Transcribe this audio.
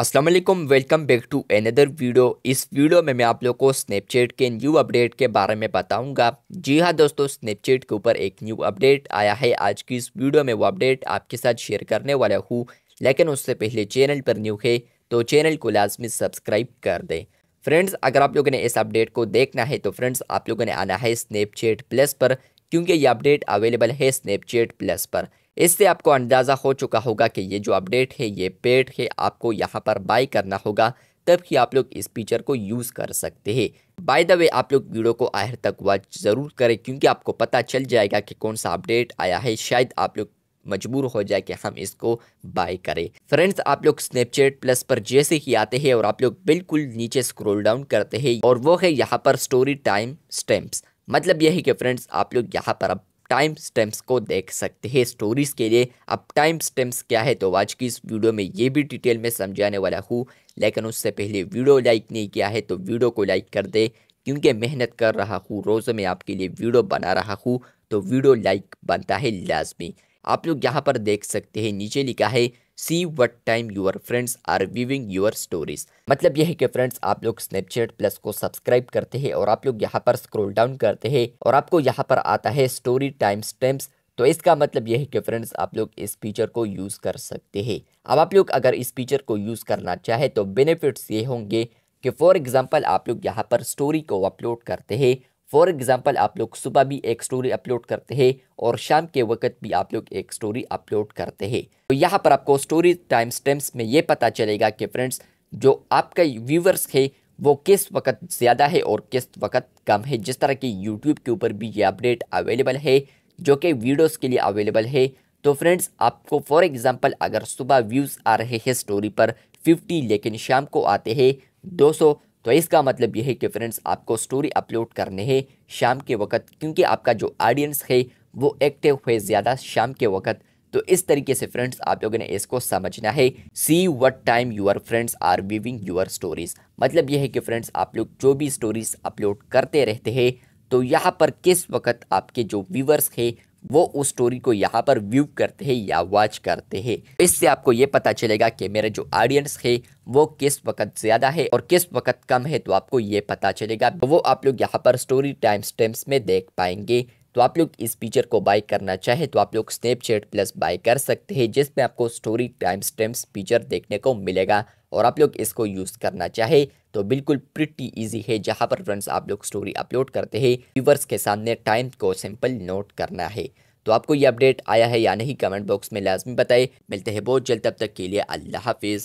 अस्सलाम वालेकुम welcome back to another video इस वीडियो में मैं आप लोगों को स्नैपचैट के न्यू अपडेट के बारे में बताऊंगा जी हाँ दोस्तों स्नैपचैट के ऊपर एक न्यू अपडेट आया है आज की इस वीडियो में वो अपडेट आपके साथ शेयर करने वाला हूँ लेकिन उससे पहले चैनल पर न्यू है तो चैनल को लाजमी सब्सक्राइब कर दें फ्रेंड्स अगर आप लोगों ने इस अपडेट को देखना है तो फ्रेंड्स आप लोगों ने आना है स्नैपचैट प्लस पर क्योंकि ये अपडेट अवेलेबल है स्नैपचैट प्लस पर इससे आपको अंदाज़ा हो चुका होगा कि ये जो अपडेट है ये पेड है आपको यहाँ पर बाई करना होगा तब ही आप लोग इस फीचर को यूज़ कर सकते हैं बाय द वे आप लोग वीडियो को आखिर तक वॉच ज़रूर करें क्योंकि आपको पता चल जाएगा कि कौन सा अपडेट आया है शायद आप लोग मजबूर हो जाए कि हम इसको बाय करें फ्रेंड्स आप लोग स्नैपचैट प्लस पर जैसे ही आते हैं और आप लोग बिल्कुल नीचे स्क्रॉल डाउन करते हैं और वो है यहाँ पर स्टोरी टाइम स्टैम्प्स मतलब यही कि फ्रेंड्स आप लोग यहाँ पर अब टाइम स्टेम्प्स को देख सकते हैं स्टोरीज़ के लिए अब टाइम स्टेम्स क्या है तो आज की इस वीडियो में ये भी डिटेल में समझाने वाला हूँ लेकिन उससे पहले वीडियो लाइक नहीं किया है तो वीडियो को लाइक कर दे क्योंकि मेहनत कर रहा हूँ रोज़ में आपके लिए वीडियो बना रहा हूँ तो वीडियो लाइक बनता है लाजमी आप लोग यहाँ पर देख सकते हैं नीचे लिखा है see what time your friends are viewing your stories मतलब यह है कि फ्रेंड्स आप लोग स्नैपचैट प्लस को सब्सक्राइब करते हैं और आप लोग यहाँ पर स्क्रोल डाउन करते हैं और आपको यहाँ पर आता है स्टोरी टाइम स्टेम्प्स तो इसका मतलब यह है कि फ्रेंड्स आप लोग इस फीचर को यूज़ कर सकते हैं अब आप लोग अगर इस फीचर को यूज़ करना चाहे तो बेनिफिट्स ये होंगे कि फॉर एग्जांपल आप लोग यहाँ पर स्टोरी को अपलोड करते हैं फॉर एग्ज़ाम्पल आप लोग सुबह भी एक स्टोरी अपलोड करते हैं और शाम के वक्त भी आप लोग एक स्टोरी अपलोड करते हैं तो यहाँ पर आपको स्टोरी टाइम स्टेम्स में ये पता चलेगा कि फ्रेंड्स जो आपका व्यूवर्स है वो किस वक्त ज़्यादा है और किस वक्त कम है जिस तरह की यूट्यूब के ऊपर भी ये अपडेट अवेलेबल है जो कि वीडियोज़ के लिए अवेलेबल है तो फ्रेंड्स आपको फॉर एग्ज़ाम्पल अगर सुबह व्यूज़ आ रहे हैं स्टोरी पर 50 लेकिन शाम को आते हैं 200 तो इसका मतलब यह है कि फ्रेंड्स आपको स्टोरी अपलोड करने हैं शाम के वक्त क्योंकि आपका जो ऑडियंस है वो एक्टिव है ज़्यादा शाम के वक्त तो इस तरीके से फ्रेंड्स आप लोगों ने इसको समझना है see what time your friends are viewing your stories मतलब यह है कि फ्रेंड्स आप लोग जो भी स्टोरीज अपलोड करते रहते हैं तो यहाँ पर किस वक्त आपके जो व्यूवर्स हैं वो उस स्टोरी को यहाँ पर व्यू करते हैं या वॉच करते हैं इससे आपको ये पता चलेगा कि मेरा जो ऑडियंस है वो किस वक्त ज़्यादा है और किस वक्त कम है तो आपको ये पता चलेगा वो आप लोग यहाँ पर स्टोरी टाइम स्टेम्स में देख पाएंगे तो आप लोग इस फीचर को बाई करना चाहे तो आप लोग स्नैपचैट प्लस बाई कर सकते हैं जिसमें आपको स्टोरी टाइम स्टेम्स फीचर देखने को मिलेगा और आप लोग इसको यूज़ करना चाहे तो बिल्कुल प्रिटी ईजी है जहाँ पर फ्रेंड्स आप लोग स्टोरी अपलोड करते हैं व्यूवर्स के सामने टाइम को सिंपल नोट करना है तो आपको ये अपडेट आया है या नहीं कमेंट बॉक्स में लाजमी बताएं मिलते हैं बहुत जल्द तब तक के लिए अल्लाह हाफिज़